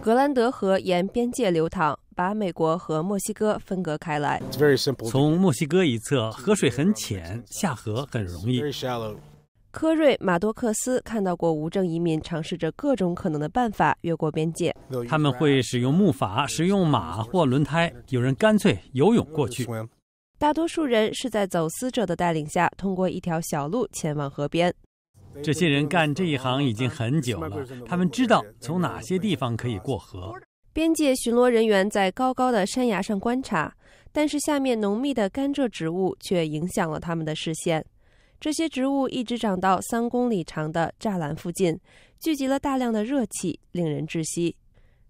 格兰德河沿边界流淌，把美国和墨西哥分隔开来。从墨西哥一侧，河水很浅，下河很容易。科瑞·马多克斯看到过无证移民尝试着各种可能的办法越过边界。他们会使用木筏，使用马或轮胎，有人干脆游泳过去。大多数人是在走私者的带领下，通过一条小路前往河边。这些人干这一行已经很久了，他们知道从哪些地方可以过河。边界巡逻人员在高高的山崖上观察，但是下面浓密的甘蔗植物却影响了他们的视线。这些植物一直长到三公里长的栅栏附近，聚集了大量的热气，令人窒息。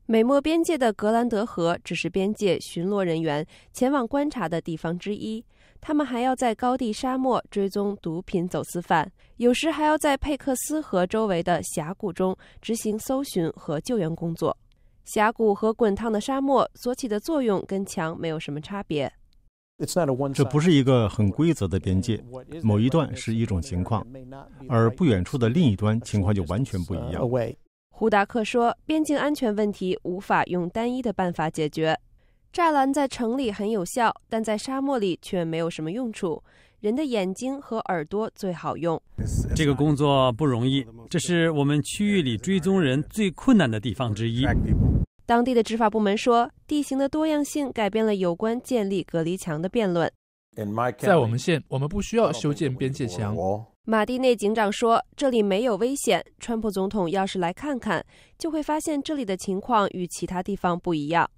美墨边界的格兰德河只是边界巡逻人员前往观察的地方之一。他们还要在高地沙漠追踪毒品走私犯，有时还要在佩克斯河周围的峡谷中执行搜寻和救援工作。峡谷和滚烫的沙漠所起的作用跟墙没有什么差别。这不是一个很规则的边界，某一段是一种情况，而不远处的另一端情况就完全不一样。胡达克说，边境安全问题无法用单一的办法解决。栅栏在城里很有效，但在沙漠里却没有什么用处。人的眼睛和耳朵最好用。这个工作不容易，这是我们区域里追踪人最困难的地方之一。当地的执法部门说，地形的多样性改变了有关建立隔离墙的辩论。在我们县，我们不需要修建边界墙。马蒂内警长说，这里没有危险。川普总统要是来看看，就会发现这里的情况与其他地方不一样。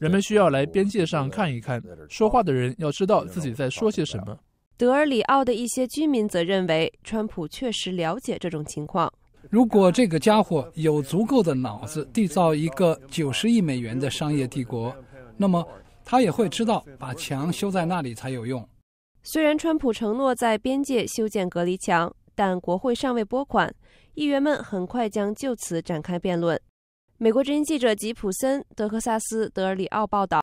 人们需要来边界上看一看。说话的人要知道自己在说些什么。德尔里奥的一些居民则认为，川普确实了解这种情况。如果这个家伙有足够的脑子，缔造一个九十亿美元的商业帝国，那么他也会知道把墙修在那里才有用。虽然川普承诺在边界修建隔离墙，但国会尚未拨款，议员们很快将就此展开辩论。美国之音记者吉普森，德克萨斯，德尔里奥报道。